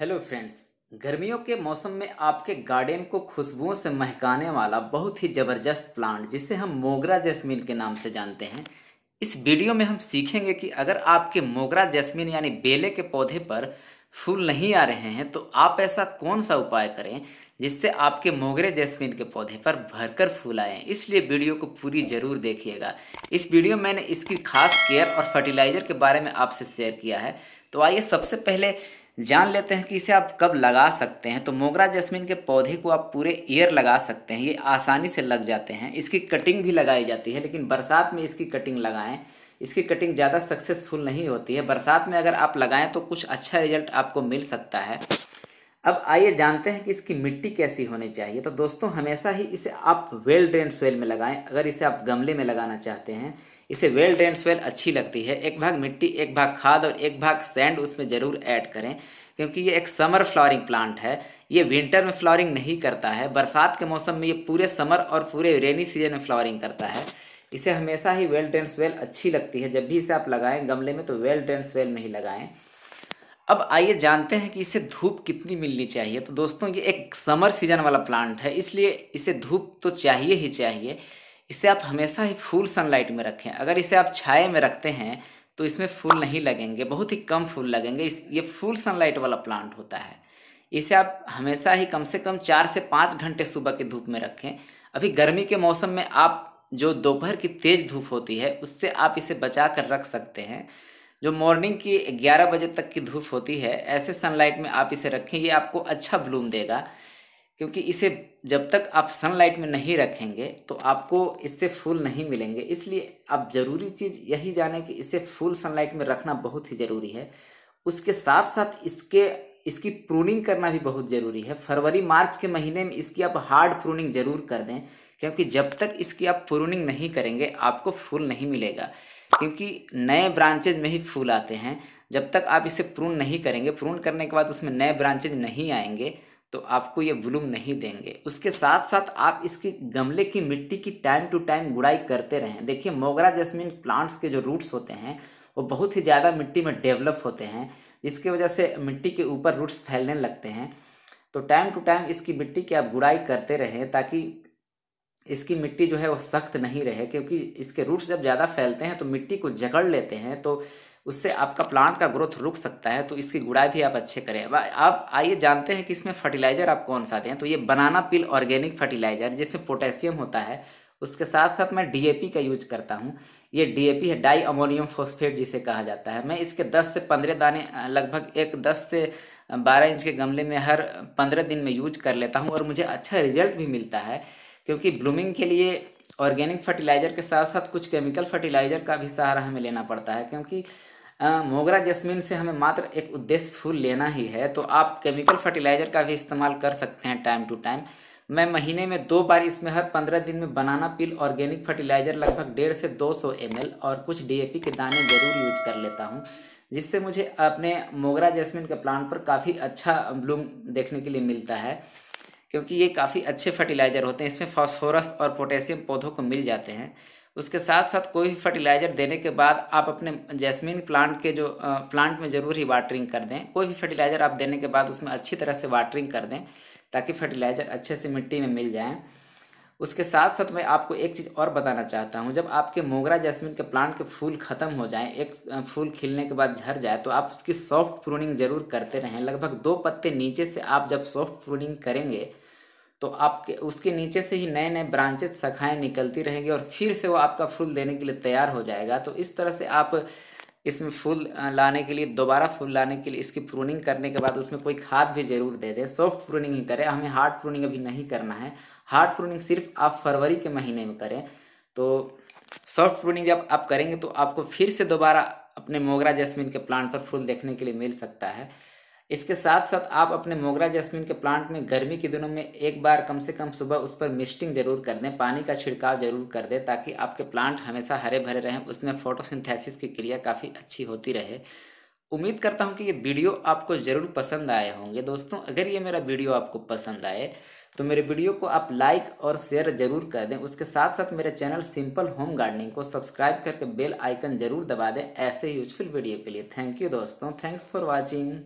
hello friends गर्मियों के मौसम में आपके गार्डन को खुशबुओं से महकाने वाला बहुत ही ज़बरदस्त प्लांट जिसे हम मोगरा जैस्मिन के नाम से जानते हैं इस वीडियो में हम सीखेंगे कि अगर आपके मोगरा जैस्मिन यानी बेले के पौधे पर फूल नहीं आ रहे हैं तो आप ऐसा कौन सा उपाय करें जिससे आपके मोगरे जैस्मिन के पौधे पर भरकर फूल आएँ इसलिए वीडियो को पूरी ज़रूर देखिएगा इस वीडियो में मैंने इसकी खास केयर और फर्टिलाइज़र के बारे में आपसे शेयर किया है तो आइए सबसे पहले जान लेते हैं कि इसे आप कब लगा सकते हैं तो मोगरा जैस्मिन के पौधे को आप पूरे ईयर लगा सकते हैं ये आसानी से लग जाते हैं इसकी कटिंग भी लगाई जाती है लेकिन बरसात में इसकी कटिंग लगाएं इसकी कटिंग ज़्यादा सक्सेसफुल नहीं होती है बरसात में अगर आप लगाएं तो कुछ अच्छा रिजल्ट आपको मिल सकता है अब आइए जानते हैं कि इसकी मिट्टी कैसी होनी चाहिए तो दोस्तों हमेशा ही इसे आप वेल ड्रेन सोयल में लगाएं अगर इसे आप गमले में लगाना चाहते हैं इसे वेल ड्रेन सोयल अच्छी लगती है एक भाग मिट्टी एक भाग खाद और एक भाग सैंड उसमें ज़रूर ऐड करें क्योंकि ये एक समर फ्लावरिंग प्लांट है ये विंटर में फ्लावरिंग नहीं करता है बरसात के मौसम में ये पूरे समर और पूरे रेनी सीजन में फ्लावरिंग करता है इसे हमेशा ही वेल ड्रेन सोयल अच्छी लगती है जब भी इसे आप लगाएँ गमले में तो वेल ड्रेन सोयल में ही लगाएँ अब आइए जानते हैं कि इसे धूप कितनी मिलनी चाहिए तो दोस्तों ये एक समर सीजन वाला प्लांट है इसलिए इसे धूप तो चाहिए ही चाहिए इसे आप हमेशा ही फुल सनलाइट में रखें अगर इसे आप छाए में रखते हैं तो इसमें फूल नहीं लगेंगे बहुत ही कम फूल लगेंगे इस ये फुल सनलाइट वाला प्लांट होता है इसे आप हमेशा ही कम से कम चार से पाँच घंटे सुबह की धूप में रखें अभी गर्मी के मौसम में आप जो दोपहर की तेज़ धूप होती है उससे आप इसे बचा कर रख सकते हैं जो मॉर्निंग की 11 बजे तक की धूप होती है ऐसे सनलाइट में आप इसे रखें ये आपको अच्छा ब्लूम देगा क्योंकि इसे जब तक आप सनलाइट में नहीं रखेंगे तो आपको इससे फूल नहीं मिलेंगे इसलिए आप ज़रूरी चीज़ यही जाने कि इसे फूल सनलाइट में रखना बहुत ही ज़रूरी है उसके साथ साथ इसके इसकी प्रूनिंग करना भी बहुत ज़रूरी है फरवरी मार्च के महीने में इसकी आप हार्ड प्रूनिंग ज़रूर कर दें क्योंकि जब तक इसकी आप प्रूनिंग नहीं करेंगे आपको फूल नहीं मिलेगा क्योंकि नए ब्रांचेज में ही फूल आते हैं जब तक आप इसे प्रून नहीं करेंगे प्रून करने के बाद उसमें नए ब्रांचेज नहीं आएंगे तो आपको ये ब्लूम नहीं देंगे उसके साथ साथ आप इसकी गमले की मिट्टी की टाइम टू टाइम गुड़ाई करते रहें देखिए मोगरा जैस्मिन प्लांट्स के जो रूट्स होते हैं वो बहुत ही ज़्यादा मिट्टी में डेवलप होते हैं जिसकी वजह से मिट्टी के ऊपर रूट्स फैलने लगते हैं तो टाइम टू टाइम इसकी मिट्टी की आप गुड़ाई करते रहें ताकि इसकी मिट्टी जो है वो सख्त नहीं रहे क्योंकि इसके रूट्स जब ज़्यादा फैलते हैं तो मिट्टी को जकड़ लेते हैं तो उससे आपका प्लांट का ग्रोथ रुक सकता है तो इसकी गुड़ाई भी आप अच्छे करें आप आइए जानते हैं कि इसमें फर्टिलाइज़र आप कौन सा दें तो ये बनाना पिल ऑर्गेनिक फर्टिलाइज़र जिसमें पोटेशियम होता है उसके साथ साथ मैं डी का यूज करता हूँ ये डी है डाई अमोनियम फोस्फेट जिसे कहा जाता है मैं इसके 10 से 15 दाने लगभग एक 10 से 12 इंच के गमले में हर 15 दिन में यूज कर लेता हूँ और मुझे अच्छा रिजल्ट भी मिलता है क्योंकि ब्लूमिंग के लिए ऑर्गेनिक फर्टिलाइज़र के साथ साथ कुछ केमिकल फर्टिलाइज़र का भी सहारा हमें लेना पड़ता है क्योंकि मोगरा जस्मिन से हमें मात्र एक उद्देश्य फूल लेना ही है तो आप केमिकल फर्टिलाइज़र का भी इस्तेमाल कर सकते हैं टाइम टू टाइम मैं महीने में दो बार इसमें हर पंद्रह दिन में बनाना पील ऑर्गेनिक फर्टिलाइज़र लगभग डेढ़ से दो सौ एम और कुछ डी के दाने ज़रूर यूज कर लेता हूँ जिससे मुझे अपने मोगरा जैस्मिन के प्लांट पर काफ़ी अच्छा ब्लूम देखने के लिए मिलता है क्योंकि ये काफ़ी अच्छे फर्टिलाइज़र होते हैं इसमें फॉस्फोरस और पोटेशियम पौधों को मिल जाते हैं उसके साथ साथ कोई भी फर्टिलाइज़र देने के बाद आप अपने जैस्मिन प्लांट के जो प्लांट में ज़रूर ही वाटरिंग कर दें कोई भी फर्टिलाइज़र आप देने के बाद उसमें अच्छी तरह से वाटरिंग कर दें ताकि फर्टिलाइज़र अच्छे से मिट्टी में मिल जाएँ उसके साथ साथ मैं आपको एक चीज़ और बताना चाहता हूँ जब आपके मोगरा जैस्मिन के प्लांट के फूल ख़त्म हो जाएँ एक फूल खिलने के बाद झर जाए तो आप उसकी सॉफ्ट प्रूनिंग ज़रूर करते रहें लगभग दो पत्ते नीचे से आप जब सॉफ्ट प्रूनिंग करेंगे तो आपके उसके नीचे से ही नए नए ब्रांचेज शाखाएं निकलती रहेंगी और फिर से वो आपका फूल देने के लिए तैयार हो जाएगा तो इस तरह से आप इसमें फूल लाने के लिए दोबारा फूल लाने के लिए इसकी प्रूनिंग करने के बाद उसमें कोई खाद भी जरूर दे दें सॉफ्ट प्रूनिंग ही करें हमें हार्ड प्रूनिंग अभी नहीं करना है हार्ड प्रूनिंग सिर्फ आप फरवरी के महीने में करें तो सॉफ्ट प्रूनिंग जब आप करेंगे तो आपको फिर से दोबारा अपने मोगरा जैस्मिन के प्लांट पर फूल देखने के लिए मिल सकता है इसके साथ साथ आप अपने मोगरा जैस्मिन के प्लांट में गर्मी के दिनों में एक बार कम से कम सुबह उस पर मिस्टिंग जरूर कर दें पानी का छिड़काव जरूर कर दें ताकि आपके प्लांट हमेशा हरे भरे रहें उसमें फोटोसिंथेसिस की क्रिया काफ़ी अच्छी होती रहे उम्मीद करता हूँ कि ये वीडियो आपको ज़रूर पसंद आए होंगे दोस्तों अगर ये मेरा वीडियो आपको पसंद आए तो मेरे वीडियो को आप लाइक और शेयर जरूर कर दें उसके साथ साथ मेरे चैनल सिंपल होम गार्डनिंग को सब्सक्राइब करके बेल आइकन जरूर दबा दें ऐसे यूजफुल वीडियो के लिए थैंक यू दोस्तों थैंक्स फॉर वॉचिंग